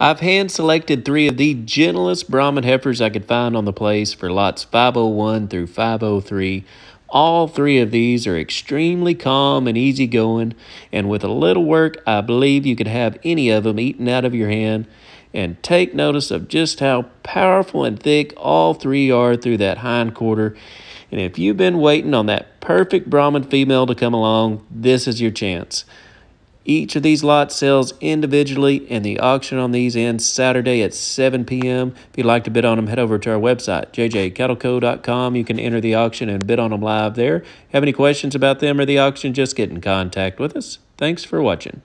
I've hand selected three of the gentlest Brahman heifers I could find on the place for lots 501 through 503. All three of these are extremely calm and easygoing, and with a little work, I believe you could have any of them eaten out of your hand. And take notice of just how powerful and thick all three are through that hind quarter. And if you've been waiting on that perfect Brahman female to come along, this is your chance. Each of these lots sells individually, and the auction on these ends Saturday at 7 p.m. If you'd like to bid on them, head over to our website, jjcattleco.com. You can enter the auction and bid on them live there. Have any questions about them or the auction, just get in contact with us. Thanks for watching.